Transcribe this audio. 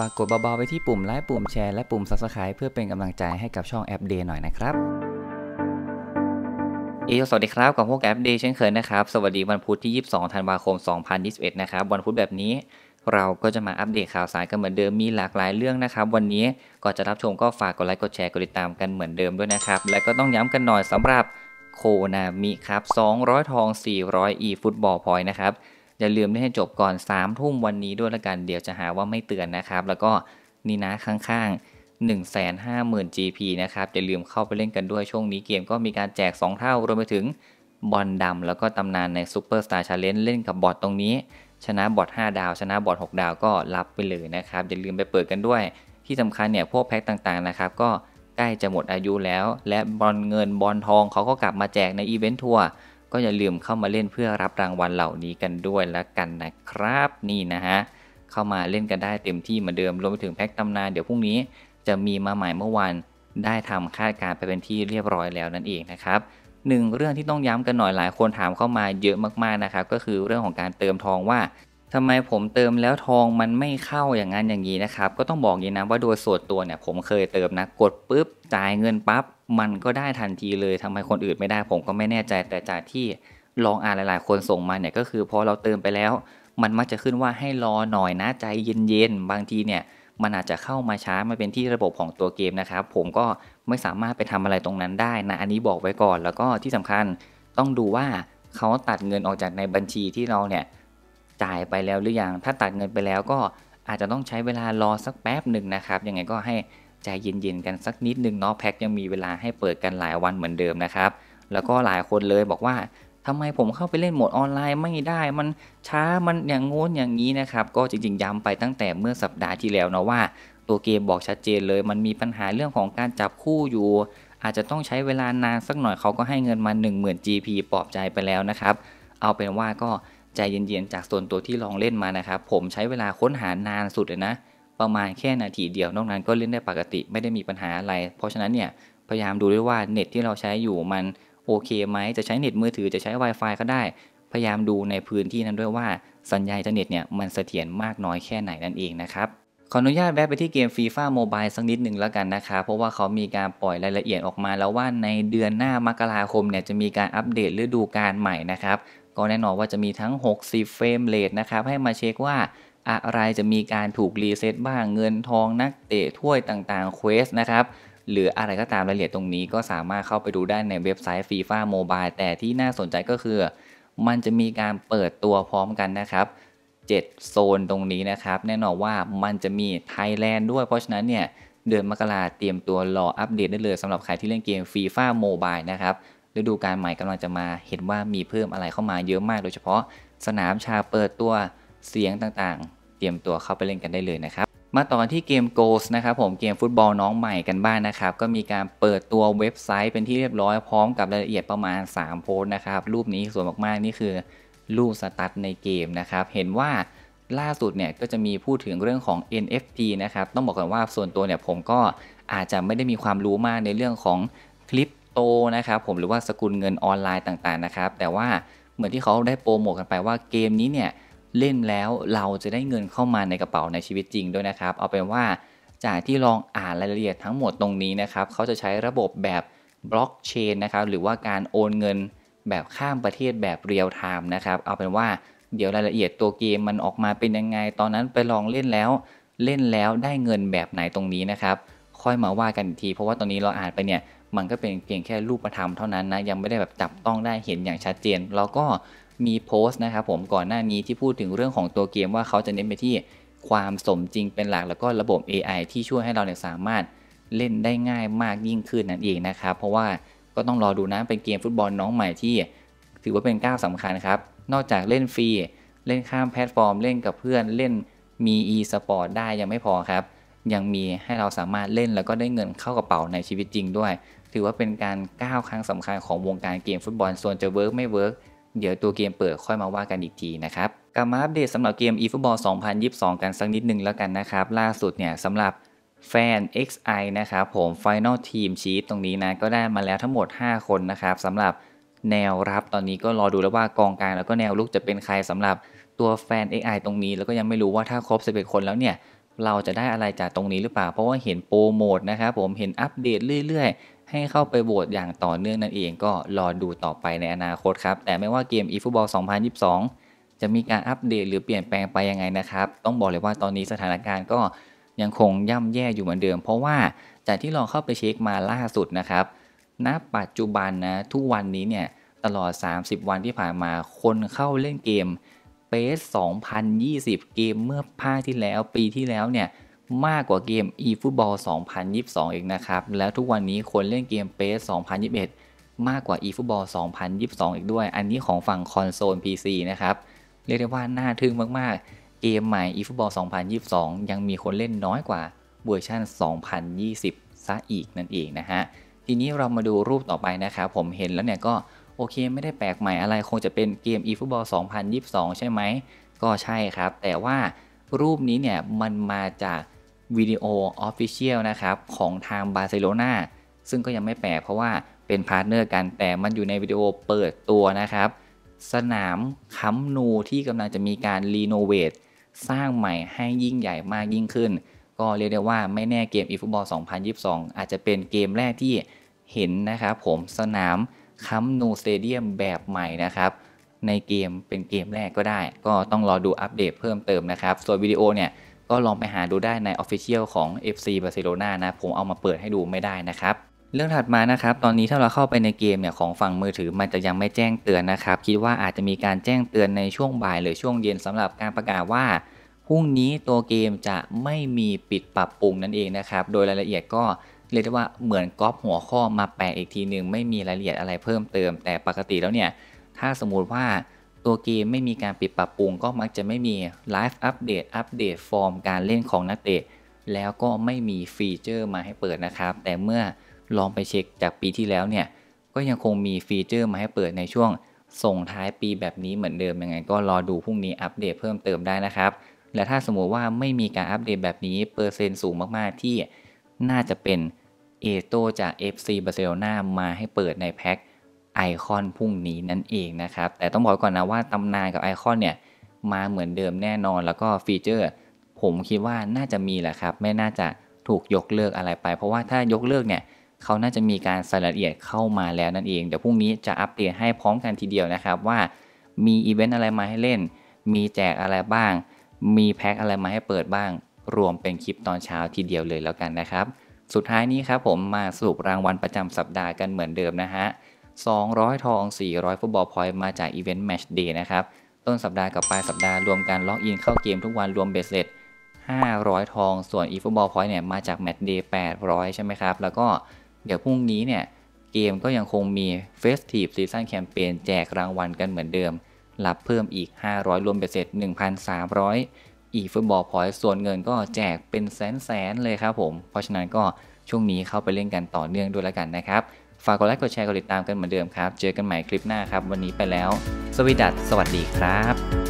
ฝากกดเบาๆไปที่ปุ่มไลค์ปุ่มแชร์และปุ่ม Subscribe เพื่อเป็นกำลังใจให้กับช่องแอปเดย์หน่อยนะครับเอสวัสดีครับกับพวกแอปเดย์เช่นเคยนะครับสวัสดีวันพุธที่ 22 ธันวาคม 2021นะครับวันพุธแบบนี้เราก็จะมาอัปเดตข่าวสารกันเหมือนเดิมมีหลากหลายเรื่องนะครับวันนี้ก่อนจะรับชมก็ฝากกดไลค์กดแชร์กดติดตามกันเหมือนเดิมด้วยนะครับ และก็ต้องย้ำกันหน่อยสำหรับโคนามิครับ 200 ทอง 400อีฟุตบอลพอยต์นะครับอย่าลืมได้ให้จบก่อน3ามทุ่มวันนี้ด้วยละกัน เดี๋ยวจะหาว่าไม่เตือนนะครับ แล้วก็นี่นะข้างๆ 150,000 GP นะครับอย่าลืมเข้าไปเล่นกันด้วยช่วงนี้เกมก็มีการแจก 2 เท่า รวมไปถึงบอลดำแล้วก็ตำนานในซูเปอร์สตาร์ชาเลนจ์เล่นกับบอทตรงนี้ ชนะบอท5ดาวชนะบอท6ดาวก็รับไปเลยนะครับอย่าลืมไปเปิดกันด้วย ที่สำคัญเนี่ยพวกแพ็คต่างๆนะครับก็ใกล้จะหมดอายุแล้ว และบอลเงินบอลทองเขาก็กลับมาแจกในอีเวนต์ทัวร์ก็อย่าลืมเข้ามาเล่นเพื่อรับรางวัลเหล่านี้กันด้วยแล้วกันนะครับนี่นะฮะเข้ามาเล่นกันได้เต็มที่เหมือนเดิมรวมไปถึงแพ็กตำนานเดี๋ยวพรุ่งนี้จะมีมาใหม่เมื่อวานได้ทำคาดการไปเป็นที่เรียบร้อยแล้วนั่นเองนะครับหนึ่งเรื่องที่ต้องย้ำกันหน่อยหลายคนถามเข้ามาเยอะมากๆนะครับก็คือเรื่องของการเติมทองว่า ทำไมผมเติมแล้วทองมันไม่เข้าอย่างนั้นอย่างนี้นะครับ ก็ต้องบอกอย่างนี้นะว่าโดยส่วนตัวเนี่ยผมเคยเติมนะกดปุ๊บจ่ายเงินปับ๊บมันก็ได้ทันทีเลยทำไมคนอื่นไม่ได้ ผมก็ไม่แน่ใจ แต่จากที่ลองอ่านหลายๆคนส่งมาเนี่ย ก็คือพอเราเติมไปแล้ว มันมักจะขึ้นว่าให้รอหน่อยนะใจเย็นๆบางทีเนี่ย มันอาจจะเข้ามาช้ามาเป็นที่ระบบของตัวเกมนะครับ ผมก็ไม่สามารถไปทำอะไรตรงนั้นได้นะอันนี้บอกไว้ก่อนแล้วก็ที่สำคัญต้องดูว่าเขาตัดเงินออกจากในบัญชีที่เราเนี่ยจ่ายไปแล้วหรือยังถ้าตัดเงินไปแล้วก็อาจจะต้องใช้เวลารอสักแป๊บหนึ่งนะครับยังไงก็ให้ใจเย็นๆกันสักนิดนึงเนาะแพ็คยังมีเวลาให้เปิดกันหลายวันเหมือนเดิมนะครับแล้วก็หลายคนเลยบอกว่าทำไมผมเข้าไปเล่นโหมดออนไลน์ไม่ได้ มันช้ามันอย่างงน้นอย่างนี้นะครับ ก็จริงๆย้ำไปตั้งแต่เมื่อสัปดาห์ที่แล้วเนาะว่า ตัวเกมบอกชัดเจนเลย มันมีปัญหาเรื่องของการจับคู่อยู่ อาจจะต้องใช้เวลานานสักหน่อยเขาก็ให้เงินมา10,000 GP ปลอบใจไปแล้วนะครับเอาเป็นว่าก็ใจเย็นๆจากส่วนตัวที่ลองเล่นมานะครับ ผมใช้เวลาค้นหานานสุดเลยนะประมาณแค่นาทีเดียวนอกนั้นก็เล่นได้ปกติไม่ได้มีปัญหาอะไร เพราะฉะนั้นเนี่ยพยายามดูด้วยว่า เน็ตที่เราใช้อยู่มัน โอเคไหมจะใช้เน็ตมือถือจะใช้ Wi-Fi ก็ได้ พยายามดูในพื้นที่นั้นด้วยว่า สัญญาณเน็ตเนี่ยมันเสถียรมากน้อยแค่ไหนนั่นเองนะครับขออนุญาตแวะไปที่เกม FIFA Mobile สักนิดหนึ่งแล้วกันนะคะเพราะว่าเขามีการปล่อยรายละเอียดออกมาแล้วว่าในเดือนหน้ามกราคมเนี่ยจะมีการอัปเดตฤดูกาลใหม่นะครับก็แน่นอนว่าจะมีทั้ง 60 เฟรมเรทนะครับให้มาเช็คว่าอะไรจะมีการถูกรีเซ็ตบ้างเงินทองนักเตะถ้วยต่างๆเควสนะครับหรืออะไรก็ตามรายละเอียดตรงนี้ก็สามารถเข้าไปดูได้ในเว็บไซต์ FIFA Mobile แต่ที่น่าสนใจก็คือ มันจะมีการเปิดตัวพร้อมกันนะครับ7โซนตรงนี้นะครับ แน่นอนว่ามันจะมีไทยแลนด์ด้วย เพราะฉะนั้นเนี่ย เดือนมกราเตรียมตัวรออัปเดตได้เลยสำหรับใครที่เล่นเกม FIFA Mobile นะครับฤดูการใหม่กำลังจะมาเห็นว่ามีเพิ่มอะไรเข้ามาเยอะมากโดยเฉพาะสนามชาเปิดตัวเสียงต่างๆ เตรียมตัวเข้าไปเล่นกันได้เลยนะครับ มาต่อที่เกม g o s t นะครับ ผมเกมฟุตบอลน้องใหม่กันบ้างนนะครับ ก็มีการเปิดตัวเว็บไซต์เป็นที่เรียบร้อยพร้อมกับรายละเอียดประมาณ 3โพสต์นะครับ รูปนี้สวยมากๆนี่คือ รูปสตัตในเกมนะครับ เห็นว่าล่าสุดเนี่ย ก็จะมีพูดถึงเรื่องของ NFT นะครับต้องบอกก่อนว่าส่วนตัวเนี่ยผมก็อาจจะไม่ได้มีความรู้มากในเรื่องของคลิปโตนะครับผมหรือว่าสกุลเงินออนไลน์ต่างๆนะครับแต่ว่าเหมือนที่เขาได้โปรโมทกันไปว่าเกมนี้เนี่ยเล่นแล้วเราจะได้เงินเข้ามาในกระเป๋าในชีวิตจริงด้วยนะครับ เอาเป็นว่าจากที่ลองอ่านรายละเอียดทั้งหมดตรงนี้นะครับเขาจะใช้ระบบแบบบล็อกเชนนะครับหรือว่าการโอนเงินแบบข้ามประเทศแบบเรียลไทม์นะครับเอาเป็นว่า เดี๋ยวรายละเอียดตัวเกมมันออกมาเป็นยังไง ตอนนั้นไปลองเล่นแล้ว เล่นแล้วได้เงินแบบไหนตรงนี้นะครับค่อยมาว่ากันอีกทีเพราะว่าตอนนี้เราอ่านไปเนี่ยมันก็เป็นเพียงแค่รูปธรรมเท่านั้นนะยังไม่ได้แบบจับต้องได้เห็นอย่างชัดเจนแล้วก็มีโพสต์นะครับผมก่อนหน้านี้ที่พูดถึงเรื่องของตัวเกมว่าเขาจะเน้นไปที่ความสมจริงเป็นหลักแล้วก็ระบบ AI ที่ช่วยให้เราเนี่ยสามารถเล่นได้ง่ายมากยิ่งขึ้นนั่นเองนะครับเพราะว่าก็ต้องรอดูนะเป็นเกมฟุตบอลน้องใหม่ที่ ถือว่าเป็นก้าวสำคัญครับนอกจากเล่นฟรีเล่นข้ามแพลตฟอร์มเล่นกับเพื่อนเล่นมี e-sport ได้ยังไม่พอครับยังมีให้เราสามารถเล่นแล้วก็ได้เงินเข้ากระเป๋าในชีวิตจริงด้วย ถือว่าเป็นการก้าวครั้งสำคัญของวงการเกมฟุตบอลส่วนจะเวิร์กไม่เวิร์กเดี๋ยวตัวเกมเปิดค่อยมาว่ากันอีกทีนะครับกลับมาอัปเดตสำหรับเกม eFootball 2022 กันสักนิดนึงแล้วกันนะครับ ล่าสุดเนี่ยสำหรับแฟน XI นะครับ ผม Final Team Chief ตรงนี้นะก็ได้มาแล้วทั้งหมด 5 คนนะครับสำหรับแนวรับตอนนี้ก็รอดูแล้วว่ากองกลางแล้วก็แนวลุกจะเป็นใครสำหรับตัวแฟน x i ตรงนี้ แล้วก็ยังไม่รู้ว่าถ้าครบ11คนแล้วเนี่ยเราจะได้อะไรจากตรงนี้หรือเปล่าเพราะว่าเห็นโปรโมทนะครับผมเห็นอัปเดตเรื่อยๆ ให้เข้าไปโหวตอย่างต่อเนื่องนั่นเอง ก็รอดูต่อไปในอนาคตครับแต่ไม่ว่าเกม eFootball 2022 จะมีการอัปเดตหรือเปลี่ยนแปลงไปยังไงนะครับต้องบอกเลยว่าตอนนี้สถานการณ์ก็ยังคงย่ำแย่อยู่เหมือนเดิม เพราะว่าจากที่ลองเข้าไปเช็คมาล่าสุดนะครับณปัจจุบันนะทุกวันนี้เนี่ยตลอด 30 วันที่ผ่านมาคนเข้าเล่นเกม Space 2020 เกมเมื่อภาคที่แล้วปีที่แล้วเนี่ยมากกว่าเกม eFootball 2022อีกนะครับแล้วทุกวันนี้คนเล่นเกม Space 2021 มากกว่า eFootball 2022 อีกด้วย อันนี้ของฝั่งคอนโซล PC นะครับเรียกได้ว่าน่าทึ่งมากๆเกมใหม่ eFootball 2022 ยังมีคนเล่นน้อยกว่าเวอร์ชัน2020 ซะอีกนั่นเองนะฮะทีนี้เรามาดูรูปต่อไปนะครับผมเห็นแล้วเนี่ยก็โอเคไม่ได้แปลกใหม่อะไรคงจะเป็นเกม eFootball 2022 ใช่ไหม ก็ใช่ครับ แต่ว่ารูปนี้เนี่ย มันมาจากวิดีโอออฟฟิเชียลนะครับ ของทางบาร์เซโลนาซึ่งก็ยังไม่แปลกเพราะว่าเป็นพาร์ทเนอร์กันแต่มันอยู่ในวิดีโอเปิดตัวนะครับ สนามคัมนูที่กำลังจะมีการรีโนเวทสร้างใหม่ให้ยิ่งใหญ่มากยิ่งขึ้น ก็เรียกได้ว่าไม่แน่เกม eFootball 2022 อาจจะเป็นเกมแรกที่เห็นนะครับผมสนามคัมโนสเตเดียมแบบใหม่นะครับในเกมเป็นเกมแรกก็ได้ ก็ต้องรอดูอัปเดตเพิ่มเติมนะครับ ส่วนวิดีโอเนี่ยก็ลองไปหาดูได้ใน Official ของ FC Barcelona นะผมเอามาเปิดให้ดูไม่ได้นะครับ เรื่องถัดมานะครับ ตอนนี้ถ้าเราเข้าไปในเกมเนี่ย ของฝั่งมือถือมันจะยังไม่แจ้งเตือนนะครับ คิดว่าอาจจะมีการแจ้งเตือนในช่วงบ่าย หรือช่วงเย็นสำหรับการประกาศว่าพรุ่งนี้ตัวเกมจะไม่มีปิดปรับปรุงนั่นเองนะครับโดยรายละเอียดก็เรียกได้ว่าเหมือนก๊อปหัวข้อมาแปะอีกทีหนึ่งไม่มีรายละเอียดอะไรเพิ่มเติมแต่ปกติแล้วเนี่ย ถ้าสมมติว่าตัวเกมไม่มีการปิดปรับปรุงก็มักจะไม่มีไลฟ์อัปเดตอัปเดตฟอร์มการเล่นของนักเตะแล้วก็ไม่มีฟีเจอร์มาให้เปิดนะครับ แต่เมื่อลองไปเช็คจากปีที่แล้วเนี่ย ก็ยังคงมีฟีเจอร์มาให้เปิดในช่วง ส่งท้ายปีแบบนี้เหมือนเดิมยังไงก็รอดูพรุ่งนี้อัปเดตเพิ่มเติมได้นะครับ และถ้าสมมติว่าไม่มีการอัปเดตแบบนี้เปอร์เซ็นต์สูงมากๆ ที่น่าจะเป็นเอโตจาก FC บาร์เซโลนามาให้เปิดในแพ็คไอคอนพรุ่งนี้นั่นเองนะครับแต่ต้องบอกก่อนนะว่าตำนานกับไอคอนเนี่ย มาเหมือนเดิมแน่นอน แล้วก็ฟีเจอร์ ผมคิดว่าน่าจะมีแหละครับ ไม่น่าจะถูกยกเลิกอะไรไป เพราะว่าถ้ายกเลิกเนี่ย เขาน่าจะมีการใส่รายละเอียดเข้ามาแล้วนั่นเอง เดี๋ยวพรุ่งนี้จะอัปเดตให้พร้อมกันทีเดียวนะครับว่ามีอีเวนต์อะไรมาให้เล่น มีแจกอะไรบ้าง มีแพ็คอะไรมาให้เปิดบ้างรวมเป็นคลิปตอนเช้าทีเดียวเลยแล้วกันนะครับสุดท้ายนี้ครับผมมาสรุปรางวัลประจำสัปดาห์กันเหมือนเดิมนะฮะ 200ทอง 400ฟุตบอลพอยต์มาจากอีเวนต์แมชเดย์นะครับต้นสัปดาห์กับปลายสัปดาห์รวมกันล็อกอินเข้าเกมทุกวันรวมเบสเล็500 ทอง ส่วนอีฟุตบอลพอยต์เนี่ยมาจากแมชเดย์800 ใช่ไหมครับ แล้วก็เดี๋ยวพรุ่งนี้เนี่ยเกมก็ยังคงมี Festive Season Campaign แจกรางวัลกันเหมือนเดิม รับเพิ่มอีก 500 รวมเบสเสร็จ1,300อีฟุตบอลพอยส่วนเงินก็แจกเป็นแสนๆเลยครับผม เพราะฉะนั้นก็ช่วงนี้เข้าไปเล่นกันต่อเนื่องด้วยแล้วกันนะครับ ฝากกดไลค์กดแชร์กดติดตามกันเหมือนเดิมครับ เจอกันใหม่คลิปหน้าครับวันนี้ไปแล้ว สวัสดีสวัสดีครับ